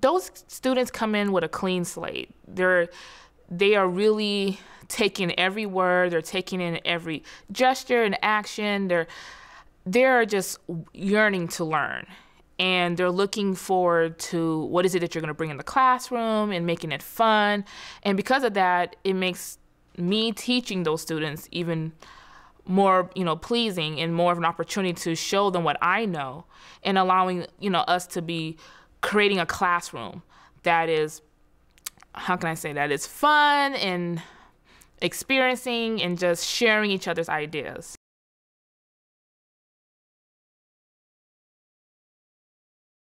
those students come in with a clean slate. They're they are really taking every word, they're taking in every gesture and action. They're they're just yearning to learn and they're looking forward to what is it that you're going to bring in the classroom and making it fun. And because of that, it makes me teaching those students even more you know pleasing and more of an opportunity to show them what I know and allowing you know us to be creating a classroom that is, how can I say that, is fun and experiencing and just sharing each other's ideas.